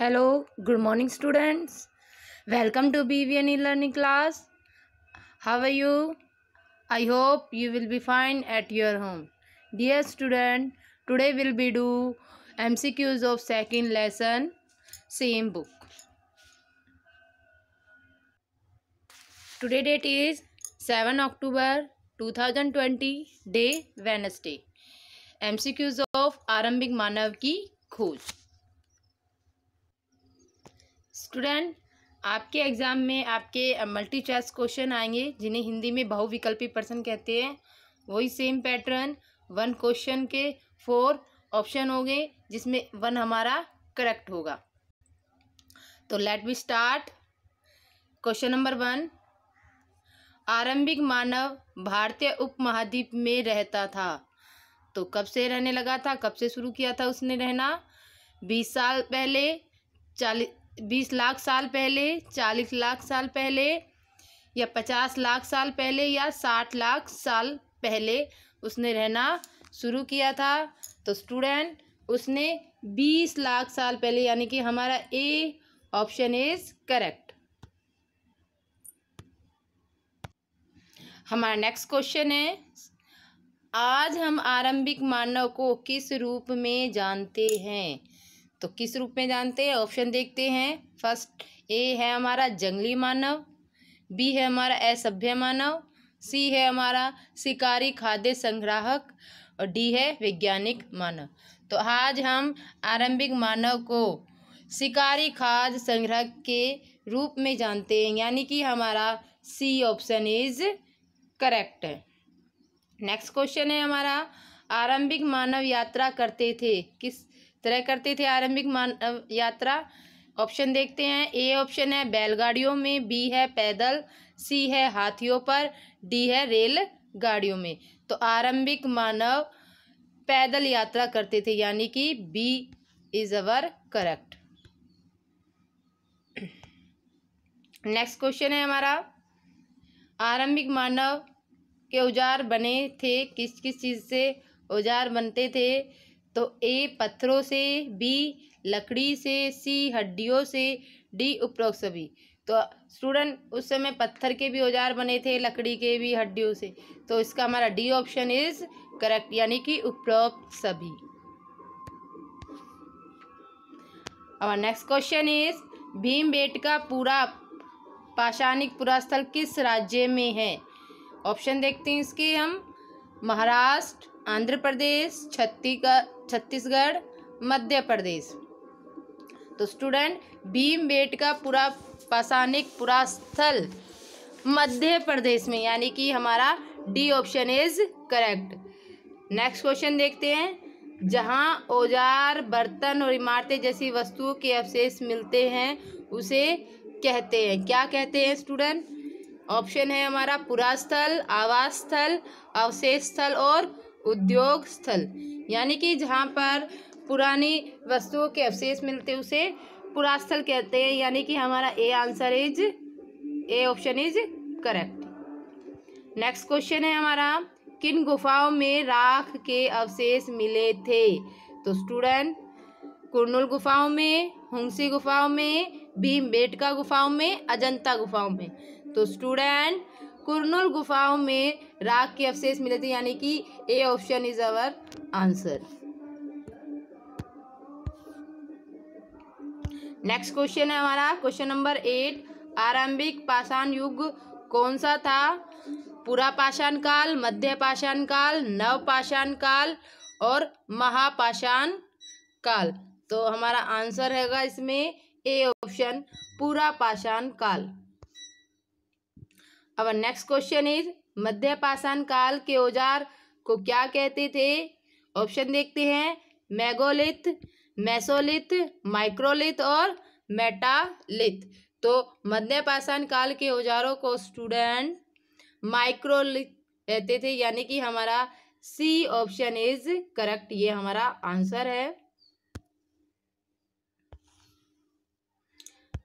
hello good morning students welcome to B V N E learning class how are you I hope you will be fine at your home dear student today will be do M C Qs of second lesson same book today date is seven October two thousand twenty day Wednesday M C Qs of आरंभिक मानव की खोज student आपके exam में आपके multi choice question आएंगे जिन्हें हिंदी में बहुविकल्पी प्रश्न कहते हैं वही सेम पैटर्न वन क्वेश्चन के फोर ऑप्शन हो गए जिसमें वन हमारा करेक्ट होगा तो let be start question number one आरंभिक मानव भारतीय उपमहाद्वीप में रहता था तो कब से रहने लगा था कब से शुरू किया था उसने रहना बीस साल पहले चालीस बीस लाख साल पहले चालीस लाख साल पहले या पचास लाख साल पहले या साठ लाख साल पहले उसने रहना शुरू किया था तो स्टूडेंट उसने बीस लाख साल पहले यानी कि हमारा ए ऑप्शन इज करेक्ट हमारा नेक्स्ट क्वेश्चन है आज हम आरंभिक मानव को किस रूप में जानते हैं तो किस रूप में जानते हैं ऑप्शन देखते हैं फर्स्ट ए है हमारा जंगली मानव बी है हमारा असभ्य मानव सी है हमारा शिकारी खाद्य संग्राहक और डी है वैज्ञानिक मानव तो आज हम आरंभिक मानव को शिकारी खाद्य संग्राहक के रूप में जानते हैं यानी कि हमारा सी ऑप्शन इज करेक्ट है नेक्स्ट क्वेश्चन है हमारा आरंभिक मानव यात्रा करते थे किस तरह करते थे आरंभिक मानव यात्रा ऑप्शन देखते हैं ए ऑप्शन है बैलगाड़ियों में बी है पैदल सी है हाथियों पर डी है रेल गाड़ियों में तो आरंभिक मानव पैदल यात्रा करते थे यानी कि B is our correct next question है हमारा आरंभिक मानव के औजार बने थे किस किस चीज़ से औजार बनते थे तो ए पत्थरों से बी लकड़ी से सी हड्डियों से डी उपरोक्त सभी तो स्टूडेंट उस समय पत्थर के भी औजार बने थे लकड़ी के भी हड्डियों से तो इसका हमारा डी ऑप्शन इज करेक्ट यानी कि उपरोक्त सभी और नेक्स्ट क्वेश्चन इज भीम बेट का पूरा पाषाणिक पुरास्थल किस राज्य में है ऑप्शन देखते हैं इसके हम महाराष्ट्र आंध्र प्रदेश छत्तीसगढ़ मध्य प्रदेश तो स्टूडेंट भीम बेट का पूरा पूरा स्थल मध्य प्रदेश में यानी कि हमारा D option is correct next question देखते हैं जहां औजार बर्तन और इमारतें जैसी वस्तुओं के अवशेष मिलते हैं उसे कहते हैं क्या कहते हैं स्टूडेंट ऑप्शन है हमारा पुरास्थल आवास स्थल अवशेष स्थल और उद्योग स्थल यानी कि जहाँ पर पुरानी वस्तुओं के अवशेष मिलते उसे पुरास्थल कहते हैं यानी कि हमारा A answer is A option is correct next question है हमारा किन गुफाओं में राख के अवशेष मिले थे तो स्टूडेंट कुरनुल गुफाओं में हुसी गुफाओं में भीम बेटका गुफाओं में अजंता गुफाओं में तो स्टूडेंट कुरनुल गुफाओं में राख के अवशेष मिले थे यानी कि A option is our answer next question है हमारा क्वेश्चन नंबर एट आरंभिक पाषाण युग कौन सा था पूरा पाषाण काल मध्य पाषाण काल नव पाषाण काल और महापाषाण काल तो हमारा आंसर हैगा इसमें ए ऑप्शन पूरा पाषाण काल अब नेक्स्ट क्वेश्चन इज मध्य पाषाण काल के औजार को क्या कहते थे ऑप्शन देखते हैं मैगोलिथ मैसोलिथ माइक्रोलिथ और मेटालिथ तो मध्य पाषाण काल के औजारों को स्टूडेंट माइक्रोलिथ कहते थे यानी कि हमारा सी ऑप्शन इज करेक्ट ये हमारा आंसर है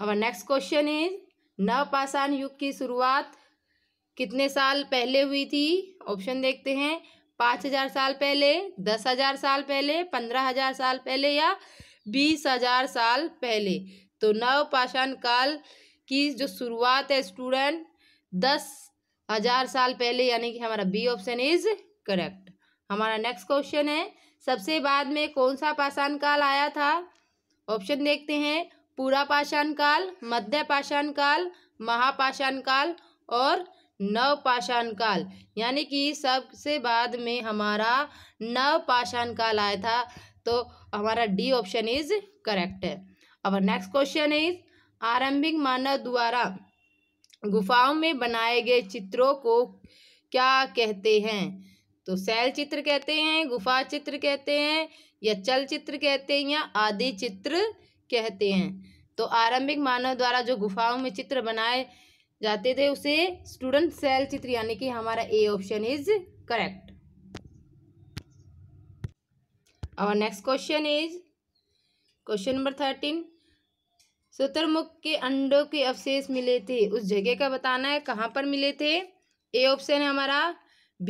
अब नेक्स्ट क्वेश्चन इज नवपाषाण युग की शुरुआत कितने साल पहले हुई थी ऑप्शन देखते हैं पाँच हजार साल पहले दस हजार साल पहले पंद्रह हजार साल पहले या बीस हजार साल पहले तो नवपाषाण काल की जो शुरुआत है स्टूडेंट दस हजार साल पहले यानी कि हमारा बी ऑप्शन इज करेक्ट हमारा नेक्स्ट क्वेश्चन है सबसे बाद में कौन सा पाषाण काल आया था ऑप्शन देखते हैं पूरा पाषाण काल मध्य पाषाण काल महापाषाण काल और नवपाषाण काल यानी कि सबसे बाद में हमारा नवपाषाण काल आया था तो हमारा डी ऑप्शन इज करेक्ट है अब नेक्स्ट क्वेश्चन इज आरंभिक मानव द्वारा गुफाओं में बनाए गए चित्रों को क्या कहते हैं तो शैल चित्र कहते हैं गुफा चित्र कहते हैं या चल चित्र कहते हैं या आदि चित्र कहते हैं तो आरंभिक मानव द्वारा जो गुफाओं में चित्र बनाए जाते थे उसे स्टूडेंट सेल चित्र यानी कि हमारा ए ऑप्शन इज करेक्ट और next question is question number thirteen शुतुरमुख के अंडों के अवशेष मिले थे उस जगह का बताना है कहाँ पर मिले थे ए ऑप्शन है हमारा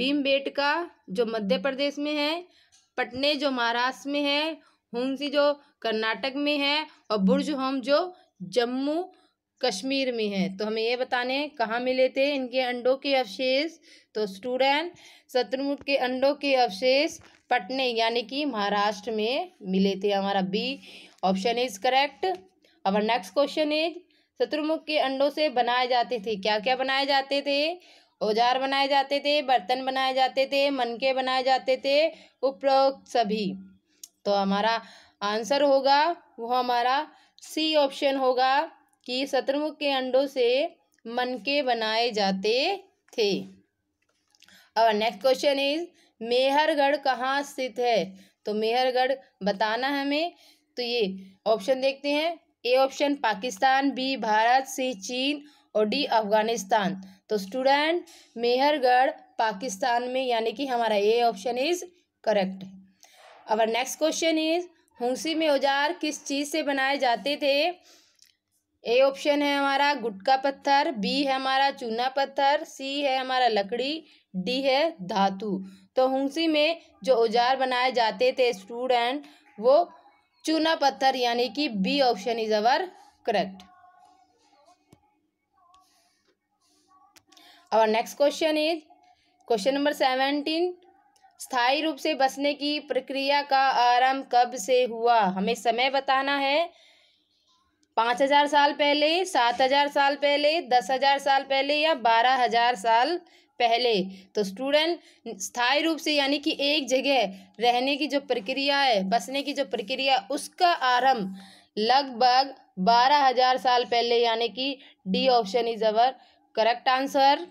भीमबेट का जो मध्य प्रदेश में है पटने जो महाराष्ट्र में है हुमसी जो कर्नाटक में है और बुर्ज होम जो जम्मू कश्मीर में है तो हमें ये बताने कहाँ मिले थे इनके अंडों के अवशेष तो स्टूडेंट शत्रुमुख के अंडों के अवशेष पटने यानी कि महाराष्ट्र में मिले थे हमारा बी ऑप्शन इज करेक्ट अब नेक्स्ट क्वेश्चन इज शत्रुमुख के अंडों से बनाए जाते थे क्या क्या बनाए जाते थे औजार बनाए जाते थे बर्तन बनाए जाते थे मनके बनाए जाते थे उपरोक्त सभी तो हमारा आंसर होगा वो हमारा सी ऑप्शन होगा कि शत्रुमुख के अंडों से मनके बनाए जाते थे और नेक्स्ट क्वेश्चन इज मेहरगढ़ कहाँ स्थित है तो मेहरगढ़ बताना है हमें तो ये ऑप्शन देखते हैं A option Pakistan B Bharat C Chin और डी अफगानिस्तान तो स्टूडेंट मेहरगढ़ पाकिस्तान में यानी कि हमारा ए ऑप्शन इज करेक्ट अब नेक्स्ट क्वेश्चन इज हंसी में औजार किस चीज़ से बनाए जाते थे ए ऑप्शन है हमारा गुटका पत्थर बी है हमारा चूना पत्थर सी है हमारा लकड़ी डी है धातु तो हुंसी में जो औजार बनाए जाते थे स्टूडेंट वो चूना पत्थर यानी कि B option is our correct और next question is question number seventeen स्थायी रूप से बसने की प्रक्रिया का आरंभ कब से हुआ हमें समय बताना है पाँच हजार साल पहले सात हजार साल पहले दस हजार साल पहले या बारह हजार साल पहले तो स्टूडेंट स्थायी रूप से यानी कि एक जगह रहने की जो प्रक्रिया है बसने की जो प्रक्रिया उसका आरंभ लगभग बारह हजार साल पहले यानी कि D option is our correct answer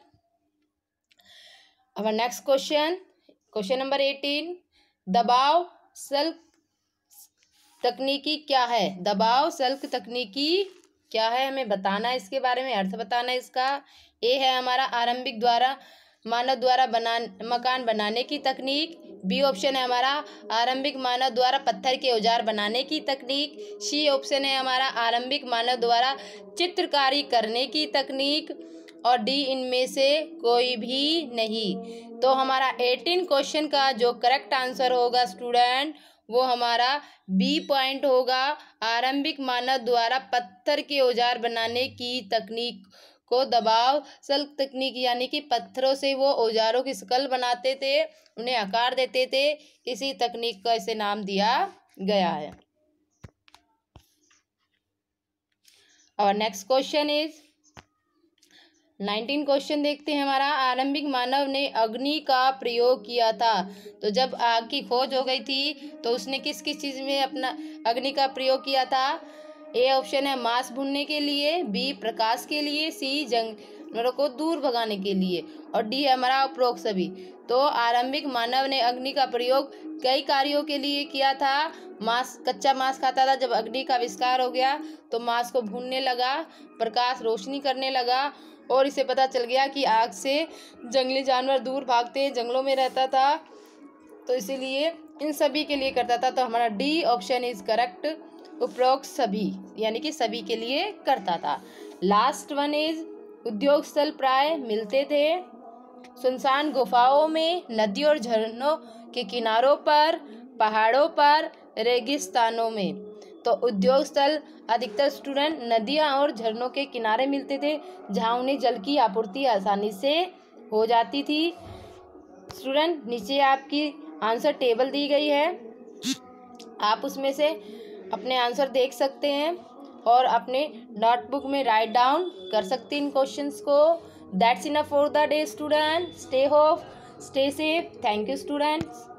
our next question question number eighteen दबाव सेल्फ तकनीकी क्या है दबाव शल्क तकनीकी क्या है हमें बताना है इसके बारे में अर्थ बताना है इसका ए है हमारा आरंभिक द्वारा मानव द्वारा बना मकान बनाने की तकनीक बी ऑप्शन है हमारा आरंभिक मानव द्वारा पत्थर के औजार बनाने की तकनीक सी ऑप्शन है हमारा आरंभिक मानव द्वारा चित्रकारी करने की तकनीक और डी इनमें से कोई भी नहीं तो हमारा एटीन क्वेश्चन का जो करेक्ट आंसर होगा स्टूडेंट वो हमारा बी पॉइंट होगा आरंभिक मानव द्वारा पत्थर के औजार बनाने की तकनीक को दबाव सल तकनीक यानी कि पत्थरों से वो औजारों की स्कल बनाते थे उन्हें आकार देते थे इसी तकनीक का इसे नाम दिया गया है और next question is nineteen question देखते हैं हमारा आरंभिक मानव ने अग्नि का प्रयोग किया था तो जब आग की खोज हो गई थी तो उसने किस किस चीज़ में अपना अग्नि का प्रयोग किया था ए ऑप्शन है मांस भूनने के लिए बी प्रकाश के लिए सी जंग नरों को दूर भगाने के लिए और डी हमारा उपरोक्त सभी तो आरंभिक मानव ने अग्नि का प्रयोग कई कार्यों के लिए किया था मांस कच्चा मांस खाता था जब अग्नि का आविष्कार हो गया तो मांस को भूनने लगा प्रकाश रोशनी करने लगा और इसे पता चल गया कि आग से जंगली जानवर दूर भागते हैं जंगलों में रहता था तो इसीलिए इन सभी के लिए करता था तो हमारा डी ऑप्शन इज करेक्ट उपरोक्त सभी यानी कि सभी के लिए करता था लास्ट वन इज उद्योग स्थल प्राय मिलते थे सुनसान गुफाओं में नदी और झरनों के किनारों पर पहाड़ों पर रेगिस्तानों में तो उद्योग स्थल अधिकतर स्टूडेंट नदियाँ और झरनों के किनारे मिलते थे जहाँ उन्हें जल की आपूर्ति आसानी से हो जाती थी स्टूडेंट नीचे आपकी आंसर टेबल दी गई है आप उसमें से अपने आंसर देख सकते हैं और अपने नोटबुक में राइट डाउन कर सकते हैं इन क्वेश्चन को that's enough for the day student stay hope stay safe thank you students